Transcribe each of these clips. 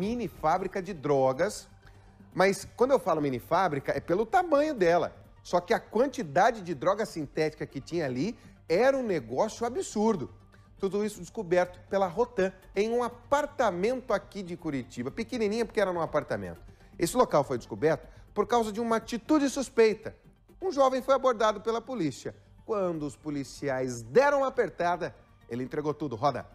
mini fábrica de drogas. Mas quando eu falo mini fábrica, é pelo tamanho dela. Só que a quantidade de droga sintética que tinha ali era um negócio absurdo. Tudo isso descoberto pela Rotan em um apartamento aqui de Curitiba, pequenininha porque era num apartamento. Esse local foi descoberto por causa de uma atitude suspeita. Um jovem foi abordado pela polícia. Quando os policiais deram uma apertada, ele entregou tudo. Roda!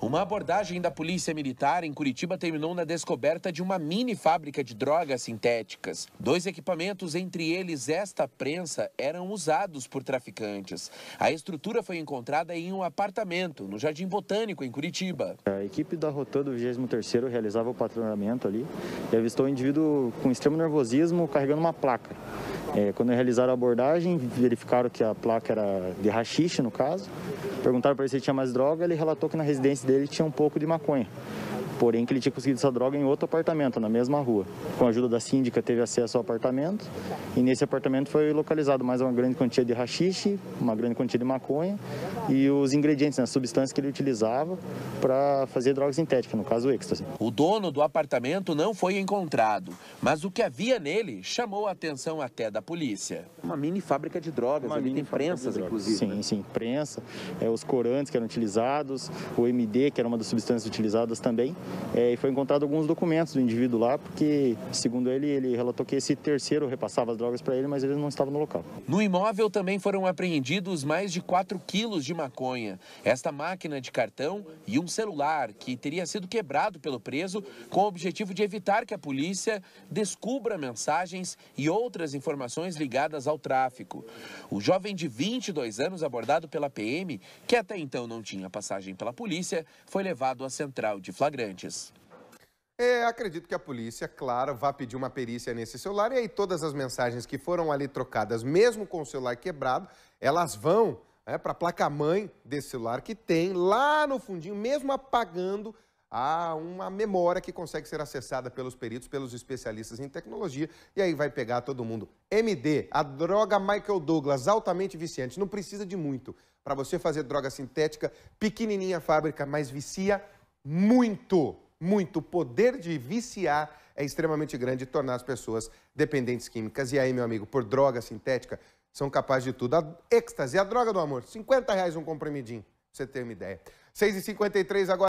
Uma abordagem da Polícia Militar em Curitiba terminou na descoberta de uma mini fábrica de drogas sintéticas. Dois equipamentos, entre eles esta prensa, eram usados por traficantes. A estrutura foi encontrada em um apartamento, no Jardim Botânico, em Curitiba. A equipe da Rotan do 23 realizava o patrulhamento ali e avistou um indivíduo com extremo nervosismo carregando uma placa. É, quando realizaram a abordagem, verificaram que a placa era de rachixe, no caso. Perguntaram para ele se tinha mais droga, ele relatou que na residência dele tinha um pouco de maconha. Porém, que ele tinha conseguido essa droga em outro apartamento, na mesma rua. Com a ajuda da síndica, teve acesso ao apartamento e nesse apartamento foi localizado mais uma grande quantia de rachixe, uma grande quantia de maconha e os ingredientes, né, as substâncias que ele utilizava para fazer droga sintética, no caso o êxtase. O dono do apartamento não foi encontrado, mas o que havia nele chamou a atenção até da da polícia. Uma mini fábrica de drogas, Uma ali tem prensas, inclusive. Sim, né? sim, prensa, é, os corantes que eram utilizados, o MD, que era uma das substâncias utilizadas também, é, e foi encontrado alguns documentos do indivíduo lá, porque, segundo ele, ele relatou que esse terceiro repassava as drogas para ele, mas ele não estava no local. No imóvel também foram apreendidos mais de 4 quilos de maconha, esta máquina de cartão e um celular que teria sido quebrado pelo preso com o objetivo de evitar que a polícia descubra mensagens e outras informações informações ligadas ao tráfico. O jovem de 22 anos abordado pela PM, que até então não tinha passagem pela polícia, foi levado à central de flagrantes. É, acredito que a polícia, claro, vá pedir uma perícia nesse celular e aí todas as mensagens que foram ali trocadas, mesmo com o celular quebrado, elas vão né, para a placa-mãe desse celular que tem lá no fundinho, mesmo apagando há uma memória que consegue ser acessada pelos peritos, pelos especialistas em tecnologia, e aí vai pegar todo mundo. MD, a droga Michael Douglas, altamente viciante, não precisa de muito para você fazer droga sintética, pequenininha a fábrica, mas vicia muito, muito. O poder de viciar é extremamente grande e tornar as pessoas dependentes químicas. E aí, meu amigo, por droga sintética, são capazes de tudo. A êxtase, a droga do amor, 50 reais um comprimidinho, pra você ter uma ideia. 6h53 agora.